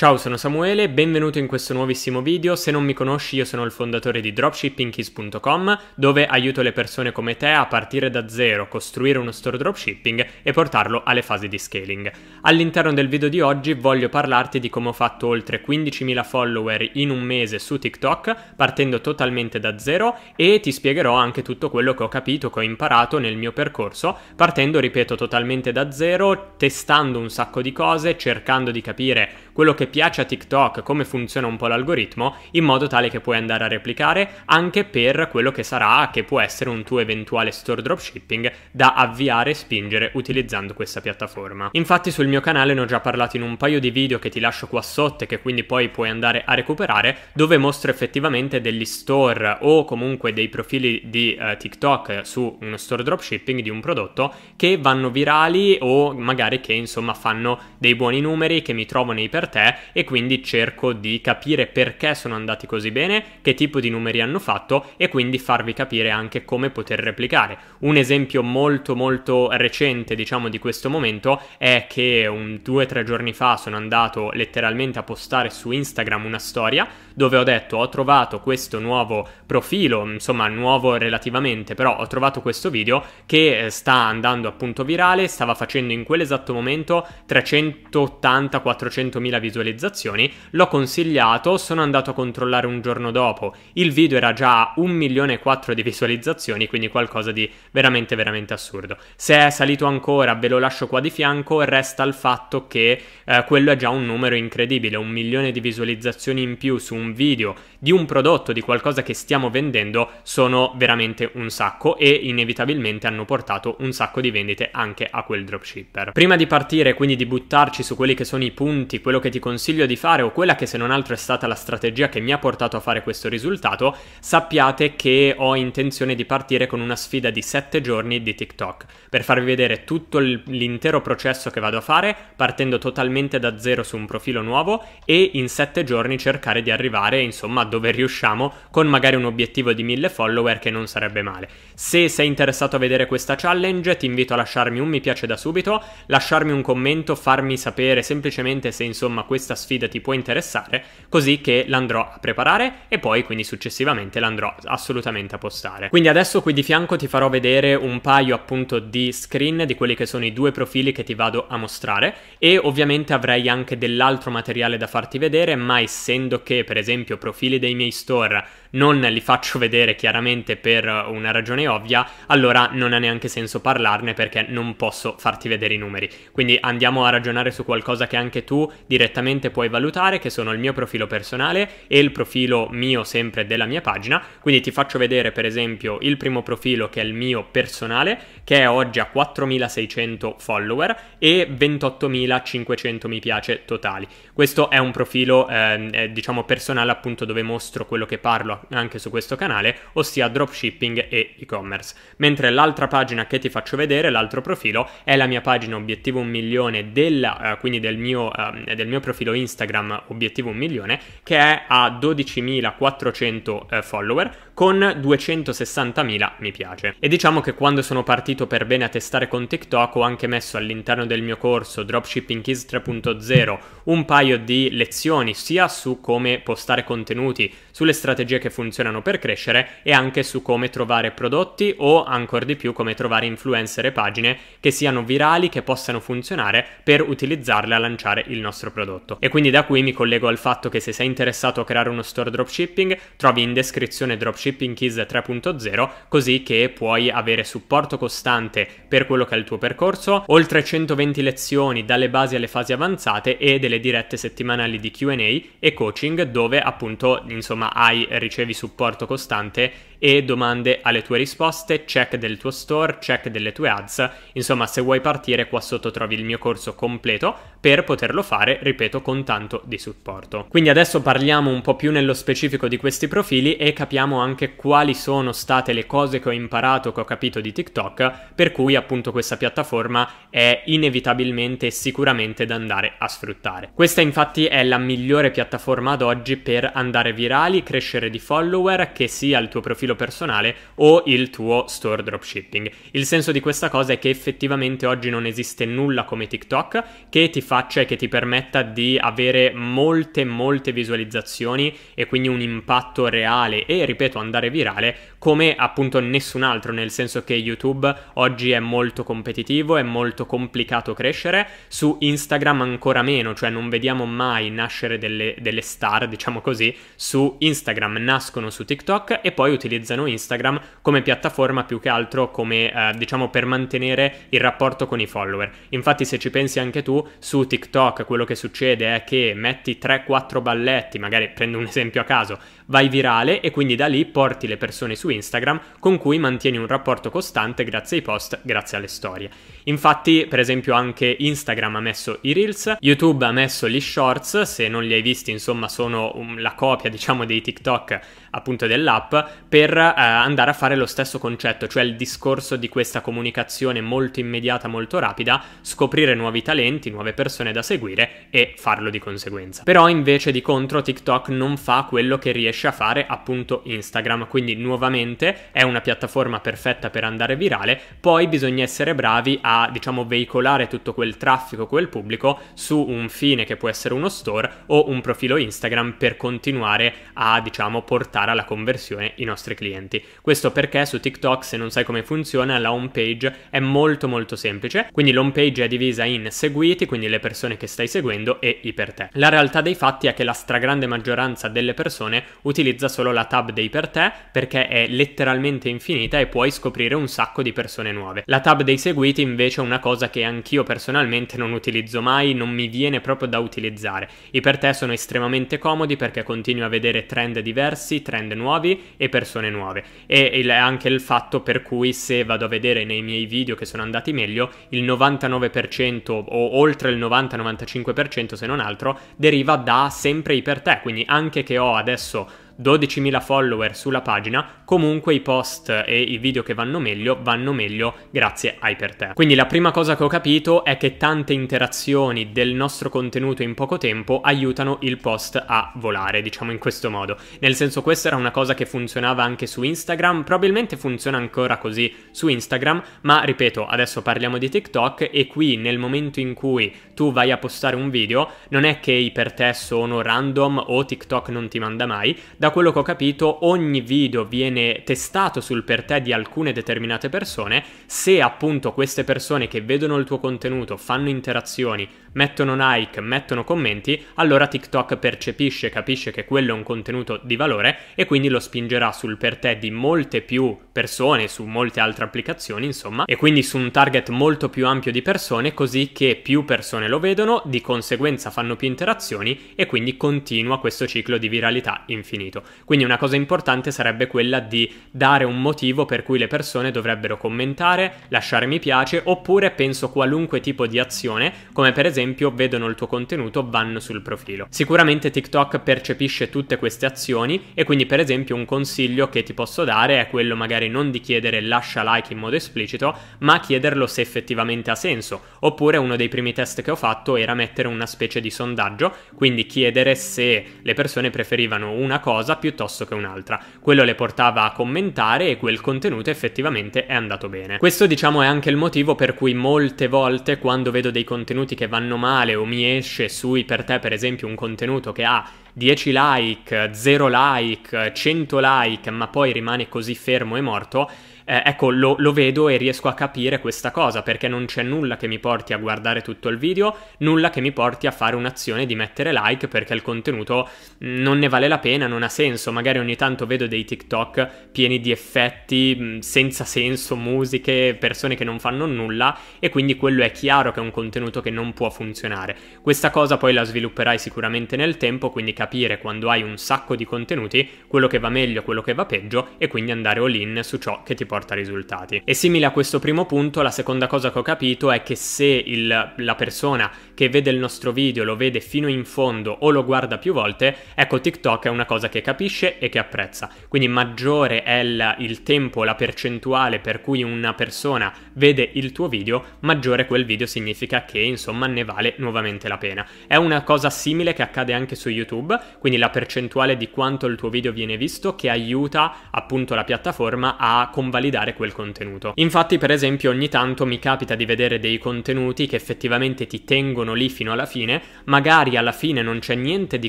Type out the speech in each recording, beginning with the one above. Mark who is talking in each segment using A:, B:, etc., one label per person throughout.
A: Ciao, sono Samuele, benvenuto in questo nuovissimo video. Se non mi conosci, io sono il fondatore di dropshippingkeys.com, dove aiuto le persone come te a partire da zero, costruire uno store dropshipping e portarlo alle fasi di scaling. All'interno del video di oggi voglio parlarti di come ho fatto oltre 15.000 follower in un mese su TikTok, partendo totalmente da zero e ti spiegherò anche tutto quello che ho capito, che ho imparato nel mio percorso, partendo, ripeto, totalmente da zero, testando un sacco di cose, cercando di capire quello che piace a TikTok, come funziona un po' l'algoritmo, in modo tale che puoi andare a replicare anche per quello che sarà, che può essere un tuo eventuale store dropshipping da avviare e spingere utilizzando questa piattaforma. Infatti sul mio canale ne ho già parlato in un paio di video che ti lascio qua sotto e che quindi poi puoi andare a recuperare, dove mostro effettivamente degli store o comunque dei profili di eh, TikTok su uno store dropshipping di un prodotto che vanno virali o magari che insomma fanno dei buoni numeri, che mi trovo nei per te e quindi cerco di capire perché sono andati così bene, che tipo di numeri hanno fatto e quindi farvi capire anche come poter replicare. Un esempio molto molto recente diciamo di questo momento è che un due o tre giorni fa sono andato letteralmente a postare su Instagram una storia dove ho detto ho trovato questo nuovo profilo, insomma nuovo relativamente, però ho trovato questo video che eh, sta andando appunto virale, stava facendo in quell'esatto momento 380-400 mila 2000 visualizzazioni, l'ho consigliato, sono andato a controllare un giorno dopo, il video era già a 1 milione e 4 di visualizzazioni, quindi qualcosa di veramente veramente assurdo. Se è salito ancora, ve lo lascio qua di fianco, resta il fatto che eh, quello è già un numero incredibile, un milione di visualizzazioni in più su un video di un prodotto, di qualcosa che stiamo vendendo, sono veramente un sacco e inevitabilmente hanno portato un sacco di vendite anche a quel dropshipper. Prima di partire, quindi di buttarci su quelli che sono i punti, quello quello che ti consiglio di fare o quella che se non altro è stata la strategia che mi ha portato a fare questo risultato, sappiate che ho intenzione di partire con una sfida di 7 giorni di TikTok per farvi vedere tutto l'intero processo che vado a fare partendo totalmente da zero su un profilo nuovo e in 7 giorni cercare di arrivare insomma dove riusciamo con magari un obiettivo di 1000 follower che non sarebbe male. Se sei interessato a vedere questa challenge ti invito a lasciarmi un mi piace da subito, lasciarmi un commento, farmi sapere semplicemente se insomma insomma questa sfida ti può interessare, così che l'andrò a preparare e poi quindi successivamente l'andrò assolutamente a postare. Quindi adesso qui di fianco ti farò vedere un paio appunto di screen di quelli che sono i due profili che ti vado a mostrare e ovviamente avrei anche dell'altro materiale da farti vedere, ma essendo che per esempio profili dei miei store non li faccio vedere chiaramente per una ragione ovvia, allora non ha neanche senso parlarne perché non posso farti vedere i numeri. Quindi andiamo a ragionare su qualcosa che anche tu direttamente puoi valutare, che sono il mio profilo personale e il profilo mio sempre della mia pagina. Quindi ti faccio vedere per esempio il primo profilo che è il mio personale, che è oggi a 4600 follower e 28500 mi piace totali. Questo è un profilo eh, diciamo personale appunto dove mostro quello che parlo anche su questo canale, ossia dropshipping e e-commerce. Mentre l'altra pagina che ti faccio vedere, l'altro profilo, è la mia pagina obiettivo 1 milione, della, eh, quindi del mio, eh, del mio, profilo Instagram obiettivo 1 milione, che è a 12.400 eh, follower con 260.000 mi piace. E diciamo che quando sono partito per bene a testare con TikTok ho anche messo all'interno del mio corso Dropshipping Kids 3.0 un paio di lezioni sia su come postare contenuti, sulle strategie che funzionano per crescere e anche su come trovare prodotti o ancora di più come trovare influencer e pagine che siano virali, che possano funzionare per utilizzarle a lanciare il nostro prodotto. E quindi da qui mi collego al fatto che se sei interessato a creare uno store dropshipping trovi in descrizione dropshipping Shipping Keys 3.0, così che puoi avere supporto costante per quello che è il tuo percorso, oltre 120 lezioni dalle basi alle fasi avanzate e delle dirette settimanali di QA e coaching dove appunto insomma hai, ricevi supporto costante e domande alle tue risposte, check del tuo store, check delle tue ads. Insomma, se vuoi partire qua sotto trovi il mio corso completo per poterlo fare, ripeto, con tanto di supporto. Quindi adesso parliamo un po' più nello specifico di questi profili e capiamo anche anche quali sono state le cose che ho imparato, che ho capito di TikTok, per cui appunto questa piattaforma è inevitabilmente e sicuramente da andare a sfruttare. Questa infatti è la migliore piattaforma ad oggi per andare virali, crescere di follower, che sia il tuo profilo personale o il tuo store dropshipping. Il senso di questa cosa è che effettivamente oggi non esiste nulla come TikTok che ti faccia e che ti permetta di avere molte molte visualizzazioni e quindi un impatto reale e ripeto andare virale come appunto nessun altro, nel senso che YouTube oggi è molto competitivo, è molto complicato crescere, su Instagram ancora meno, cioè non vediamo mai nascere delle, delle star, diciamo così, su Instagram, nascono su TikTok e poi utilizzano Instagram come piattaforma più che altro come eh, diciamo per mantenere il rapporto con i follower. Infatti se ci pensi anche tu su TikTok quello che succede è che metti 3-4 balletti, magari prendo un esempio a caso, vai virale e quindi da lì porti le persone su Instagram con cui mantieni un rapporto costante grazie ai post, grazie alle storie. Infatti, per esempio, anche Instagram ha messo i Reels, YouTube ha messo gli Shorts, se non li hai visti, insomma, sono la copia, diciamo, dei TikTok appunto dell'app per eh, andare a fare lo stesso concetto, cioè il discorso di questa comunicazione molto immediata, molto rapida, scoprire nuovi talenti, nuove persone da seguire e farlo di conseguenza. Però invece di contro TikTok non fa quello che riesce a fare appunto Instagram, quindi nuovamente è una piattaforma perfetta per andare virale, poi bisogna essere bravi a diciamo veicolare tutto quel traffico, quel pubblico su un fine che può essere uno store o un profilo Instagram per continuare a diciamo portare prepara la conversione i nostri clienti. Questo perché su TikTok, se non sai come funziona, la home page è molto molto semplice, quindi l'home page è divisa in seguiti, quindi le persone che stai seguendo e i per te. La realtà dei fatti è che la stragrande maggioranza delle persone utilizza solo la tab dei per te perché è letteralmente infinita e puoi scoprire un sacco di persone nuove. La tab dei seguiti invece è una cosa che anch'io personalmente non utilizzo mai, non mi viene proprio da utilizzare. I per te sono estremamente comodi perché continui a vedere trend diversi, trend nuovi e persone nuove. E il, anche il fatto per cui se vado a vedere nei miei video che sono andati meglio, il 99% o oltre il 90-95% se non altro deriva da sempre iper te, quindi anche che ho adesso 12.000 follower sulla pagina, comunque i post e i video che vanno meglio vanno meglio grazie ai per te. Quindi la prima cosa che ho capito è che tante interazioni del nostro contenuto in poco tempo aiutano il post a volare, diciamo in questo modo. Nel senso questa era una cosa che funzionava anche su Instagram, probabilmente funziona ancora così su Instagram, ma ripeto, adesso parliamo di TikTok e qui nel momento in cui tu vai a postare un video, non è che i per te sono random o TikTok non ti manda mai, da da quello che ho capito ogni video viene testato sul per te di alcune determinate persone, se appunto queste persone che vedono il tuo contenuto fanno interazioni, mettono like, mettono commenti, allora TikTok percepisce, capisce che quello è un contenuto di valore e quindi lo spingerà sul per te di molte più persone, su molte altre applicazioni, insomma, e quindi su un target molto più ampio di persone, così che più persone lo vedono, di conseguenza fanno più interazioni e quindi continua questo ciclo di viralità infinito. Quindi una cosa importante sarebbe quella di dare un motivo per cui le persone dovrebbero commentare, lasciare mi piace oppure penso qualunque tipo di azione, come per esempio esempio vedono il tuo contenuto vanno sul profilo. Sicuramente TikTok percepisce tutte queste azioni e quindi per esempio un consiglio che ti posso dare è quello magari non di chiedere lascia like in modo esplicito, ma chiederlo se effettivamente ha senso. Oppure uno dei primi test che ho fatto era mettere una specie di sondaggio, quindi chiedere se le persone preferivano una cosa piuttosto che un'altra. Quello le portava a commentare e quel contenuto effettivamente è andato bene. Questo diciamo è anche il motivo per cui molte volte quando vedo dei contenuti che vanno vanno male o mi esce sui per te per esempio un contenuto che ha 10 like, 0 like, 100 like ma poi rimane così fermo e morto eh, ecco, lo, lo, vedo e riesco a capire questa cosa perché non c'è nulla che mi porti a guardare tutto il video, nulla che mi porti a fare un'azione di mettere like perché il contenuto mm, non ne vale la pena, non ha senso. Magari ogni tanto vedo dei TikTok pieni di effetti, mm, senza senso, musiche, persone che non fanno nulla e quindi quello è chiaro che è un contenuto che non può funzionare. Questa cosa poi la svilupperai sicuramente nel tempo, quindi capire quando hai un sacco di contenuti quello che va meglio, quello che va peggio e quindi andare all in su ciò che ti porta porta risultati. E simile a questo primo punto, la seconda cosa che ho capito è che se il, la persona che vede il nostro video lo vede fino in fondo o lo guarda più volte, ecco TikTok è una cosa che capisce e che apprezza. Quindi maggiore è il, il tempo, la percentuale per cui una persona vede il tuo video, maggiore quel video significa che insomma ne vale nuovamente la pena. È una cosa simile che accade anche su YouTube, quindi la percentuale di quanto il tuo video viene visto che aiuta appunto la piattaforma a convalidare validare quel contenuto. Infatti, per esempio, ogni tanto mi capita di vedere dei contenuti che effettivamente ti tengono lì fino alla fine, magari alla fine non c'è niente di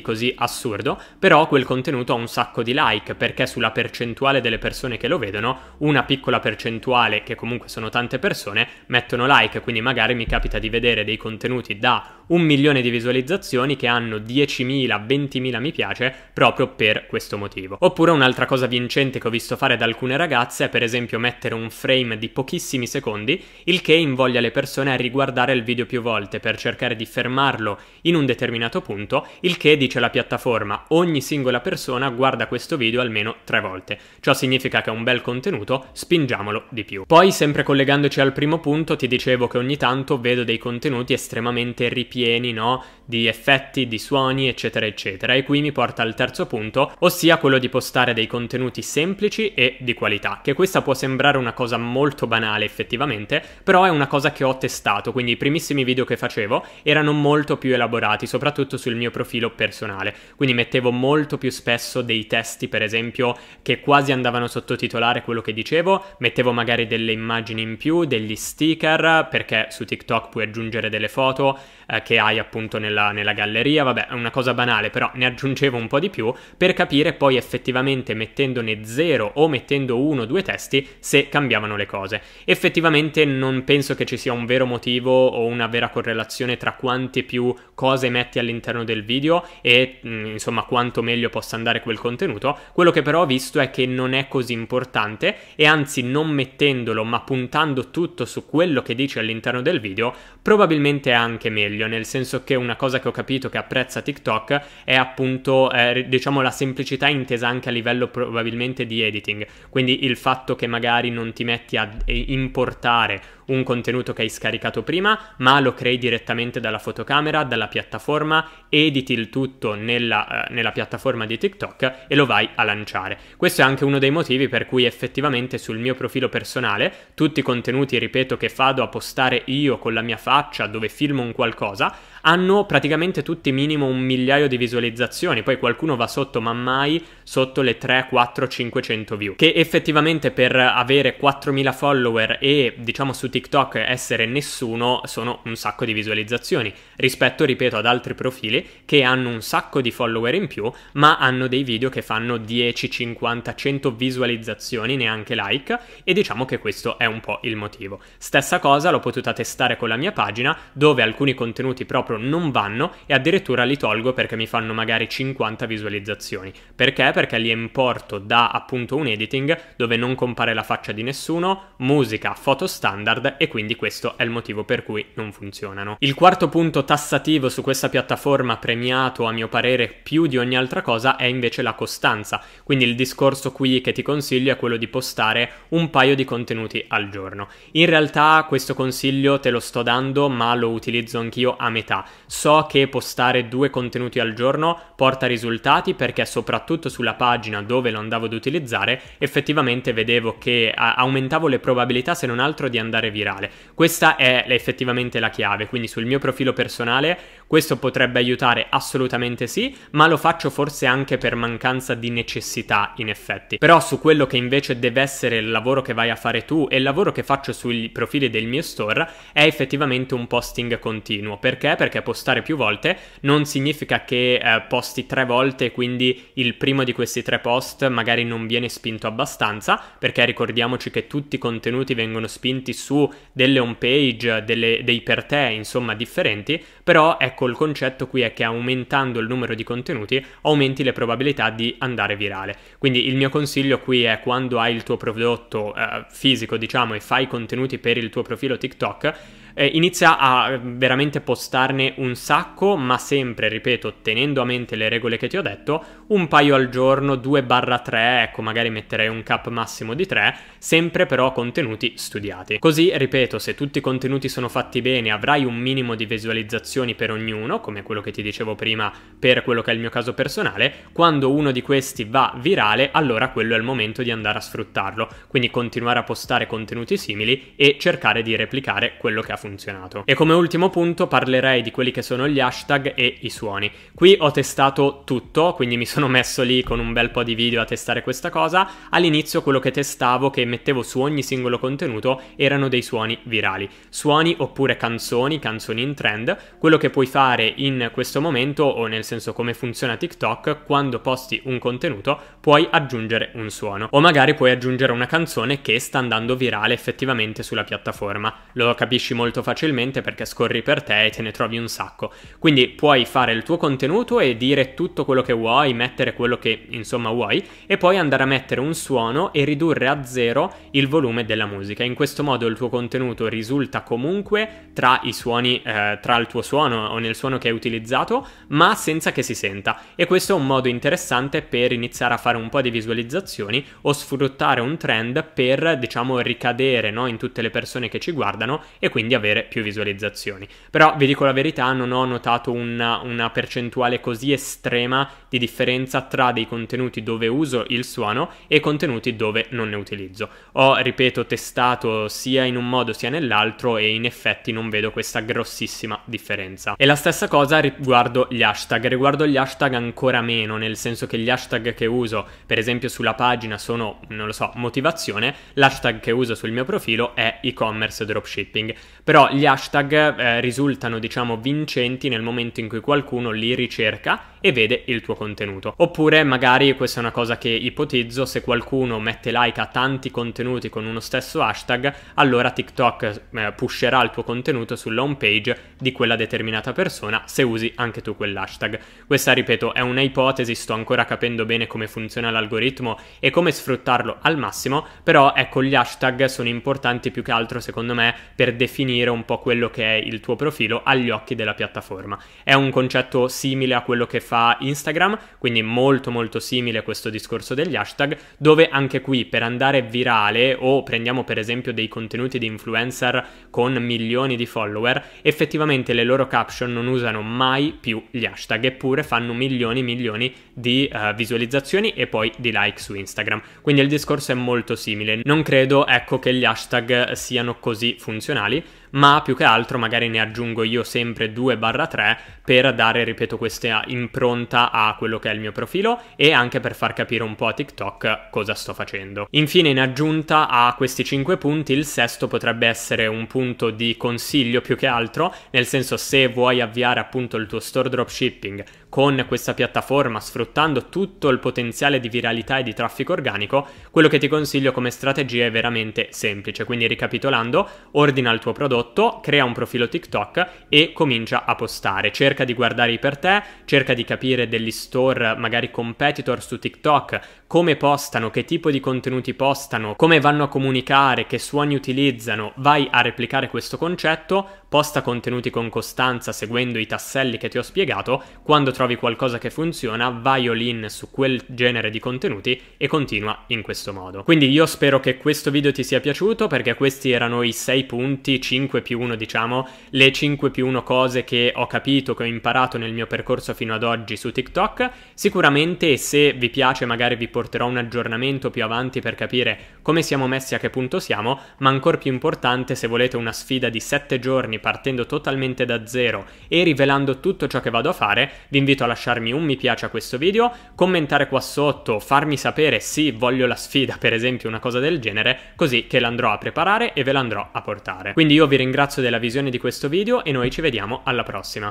A: così assurdo, però quel contenuto ha un sacco di like perché sulla percentuale delle persone che lo vedono, una piccola percentuale, che comunque sono tante persone, mettono like, quindi magari mi capita di vedere dei contenuti da un milione di visualizzazioni che hanno 10.000, 20.000 mi piace proprio per questo motivo. Oppure un'altra cosa vincente che ho visto fare da alcune ragazze è per esempio esempio mettere un frame di pochissimi secondi, il che invoglia le persone a riguardare il video più volte per cercare di fermarlo in un determinato punto, il che dice la piattaforma ogni singola persona guarda questo video almeno tre volte. Ciò significa che è un bel contenuto, spingiamolo di più. Poi, sempre collegandoci al primo punto, ti dicevo che ogni tanto vedo dei contenuti estremamente ripieni, no? di effetti, di suoni, eccetera, eccetera. E qui mi porta al terzo punto, ossia quello di postare dei contenuti semplici e di qualità, che questa può sembrare una cosa molto banale effettivamente, però è una cosa che ho testato, quindi i primissimi video che facevo erano molto più elaborati, soprattutto sul mio profilo personale, quindi mettevo molto più spesso dei testi, per esempio, che quasi andavano a sottotitolare quello che dicevo, mettevo magari delle immagini in più, degli sticker, perché su TikTok puoi aggiungere delle foto eh, che hai appunto nella nella, nella galleria, vabbè è una cosa banale, però ne aggiungevo un po' di più per capire poi effettivamente mettendone 0 o mettendo 1 o 2 testi se cambiavano le cose. Effettivamente non penso che ci sia un vero motivo o una vera correlazione tra quante più cose metti all'interno del video e mm, insomma quanto meglio possa andare quel contenuto. Quello che però ho visto è che non è così importante e anzi non mettendolo ma puntando tutto su quello che dici all'interno del video probabilmente è anche meglio, nel senso che una cosa cosa che ho capito che apprezza TikTok è appunto, eh, diciamo, la semplicità intesa anche a livello probabilmente di editing. Quindi il fatto che magari non ti metti a eh, importare un contenuto che hai scaricato prima, ma lo crei direttamente dalla fotocamera, dalla piattaforma, editi il tutto nella, eh, nella piattaforma di TikTok e lo vai a lanciare. Questo è anche uno dei motivi per cui effettivamente sul mio profilo personale tutti i contenuti, ripeto, che vado a postare io con la mia faccia, dove filmo un qualcosa, hanno praticamente tutti minimo un migliaio di visualizzazioni, poi qualcuno va sotto ma mai sotto le 3, 4, 500 view, che effettivamente per avere 4000 follower e diciamo su TikTok TikTok essere nessuno sono un sacco di visualizzazioni rispetto, ripeto, ad altri profili che hanno un sacco di follower in più, ma hanno dei video che fanno 10, 50, 100 visualizzazioni, neanche like, e diciamo che questo è un po' il motivo. Stessa cosa l'ho potuta testare con la mia pagina, dove alcuni contenuti proprio non vanno e addirittura li tolgo perché mi fanno magari 50 visualizzazioni. Perché? Perché li importo da appunto un editing dove non compare la faccia di nessuno, musica, foto standard e quindi questo è il motivo per cui non funzionano. Il quarto punto tassativo su questa piattaforma premiato a mio parere più di ogni altra cosa è invece la costanza, quindi il discorso qui che ti consiglio è quello di postare un paio di contenuti al giorno. In realtà questo consiglio te lo sto dando ma lo utilizzo anch'io a metà. So che postare due contenuti al giorno porta risultati perché soprattutto sulla pagina dove lo andavo ad utilizzare effettivamente vedevo che aumentavo le probabilità se non altro di andare via virale. Questa è effettivamente la chiave, quindi sul mio profilo personale questo potrebbe aiutare assolutamente sì, ma lo faccio forse anche per mancanza di necessità in effetti. Però su quello che invece deve essere il lavoro che vai a fare tu e il lavoro che faccio sui profili del mio store è effettivamente un posting continuo. Perché? Perché postare più volte non significa che eh, posti tre volte e quindi il primo di questi tre post magari non viene spinto abbastanza, perché ricordiamoci che tutti i contenuti vengono spinti su delle home page, delle, dei per te, insomma, differenti, però ecco Ecco, il concetto qui è che aumentando il numero di contenuti aumenti le probabilità di andare virale. Quindi il mio consiglio qui è quando hai il tuo prodotto eh, fisico, diciamo, e fai contenuti per il tuo profilo TikTok, eh, inizia a mm, veramente postarne un sacco, ma sempre, ripeto, tenendo a mente le regole che ti ho detto, un paio al giorno, 2-3, ecco, magari metterei un cap massimo di 3, sempre però contenuti studiati. Così, ripeto, se tutti i contenuti sono fatti bene, avrai un minimo di visualizzazioni per ognuno, come quello che ti dicevo prima per quello che è il mio caso personale, quando uno di questi va virale, allora quello è il momento di andare a sfruttarlo, quindi continuare a postare contenuti simili e cercare di replicare quello che ha funzionato. E come ultimo punto parlerei di quelli che sono gli hashtag e i suoni. Qui ho testato tutto, quindi mi sono messo lì con un bel po' di video a testare questa cosa. All'inizio quello che testavo, che mettevo su ogni singolo contenuto, erano dei suoni virali. Suoni oppure canzoni, canzoni in trend. Quello che puoi fare in questo momento, o nel senso come funziona TikTok, quando posti un contenuto puoi aggiungere un suono. O magari puoi aggiungere una canzone che sta andando virale effettivamente sulla piattaforma. Lo capisci molto molto facilmente perché scorri per te e te ne trovi un sacco. Quindi puoi fare il tuo contenuto e dire tutto quello che vuoi, mettere quello che insomma vuoi e poi andare a mettere un suono e ridurre a zero il volume della musica. In questo modo il tuo contenuto risulta comunque tra i suoni, eh, tra il tuo suono o nel suono che hai utilizzato, ma senza che si senta. E questo è un modo interessante per iniziare a fare un po' di visualizzazioni o sfruttare un trend per diciamo ricadere no, in tutte le persone che ci guardano e quindi avere più visualizzazioni. Però vi dico la verità, non ho notato una, una percentuale così estrema di differenza tra dei contenuti dove uso il suono e contenuti dove non ne utilizzo. Ho, ripeto, testato sia in un modo sia nell'altro e in effetti non vedo questa grossissima differenza. E la stessa cosa riguardo gli hashtag, riguardo gli hashtag ancora meno, nel senso che gli hashtag che uso, per esempio sulla pagina, sono, non lo so, motivazione, l'hashtag che uso sul mio profilo è e-commerce dropshipping. Però gli hashtag eh, risultano, diciamo, vincenti nel momento in cui qualcuno li ricerca e vede il tuo contenuto. Oppure magari, questa è una cosa che ipotizzo, se qualcuno mette like a tanti contenuti con uno stesso hashtag, allora TikTok eh, pusherà il tuo contenuto sulla home page di quella determinata persona se usi anche tu quell'hashtag. Questa, ripeto, è una ipotesi, sto ancora capendo bene come funziona l'algoritmo e come sfruttarlo al massimo, però ecco gli hashtag sono importanti più che altro secondo me per definire definire un po' quello che è il tuo profilo agli occhi della piattaforma. È un concetto simile a quello che fa Instagram, quindi molto molto simile a questo discorso degli hashtag, dove anche qui per andare virale o prendiamo per esempio dei contenuti di influencer con milioni di follower, effettivamente le loro caption non usano mai più gli hashtag, eppure fanno milioni e milioni di uh, visualizzazioni e poi di like su Instagram. Quindi il discorso è molto simile. Non credo, ecco, che gli hashtag siano così funzionali, ma più che altro magari ne aggiungo io sempre 2-3 per dare, ripeto, questa impronta a quello che è il mio profilo e anche per far capire un po' a TikTok cosa sto facendo. Infine, in aggiunta a questi 5 punti, il sesto potrebbe essere un punto di consiglio più che altro, nel senso se vuoi avviare appunto il tuo store dropshipping con questa piattaforma, sfruttando tutto il potenziale di viralità e di traffico organico, quello che ti consiglio come strategia è veramente semplice. Quindi ricapitolando, ordina il tuo prodotto, crea un profilo TikTok e comincia a postare. Cerca di guardare i per te, cerca di capire degli store, magari competitor su TikTok, come postano, che tipo di contenuti postano, come vanno a comunicare, che suoni utilizzano. Vai a replicare questo concetto, posta contenuti con costanza seguendo i tasselli che ti ho spiegato. Quando trovi qualcosa che funziona, vai all su quel genere di contenuti e continua in questo modo. Quindi io spero che questo video ti sia piaciuto perché questi erano i 6 punti, 5 più 1 diciamo, le 5 più 1 cose che ho capito, che ho imparato nel mio percorso fino ad oggi su TikTok. Sicuramente se vi piace magari vi porterò un aggiornamento più avanti per capire come siamo messi, a che punto siamo, ma ancora più importante se volete una sfida di 7 giorni partendo totalmente da zero e rivelando tutto ciò che vado a fare, vi invito invito a lasciarmi un mi piace a questo video, commentare qua sotto, farmi sapere se voglio la sfida per esempio, una cosa del genere, così che l'andrò a preparare e ve l'andrò a portare. Quindi io vi ringrazio della visione di questo video e noi ci vediamo alla prossima.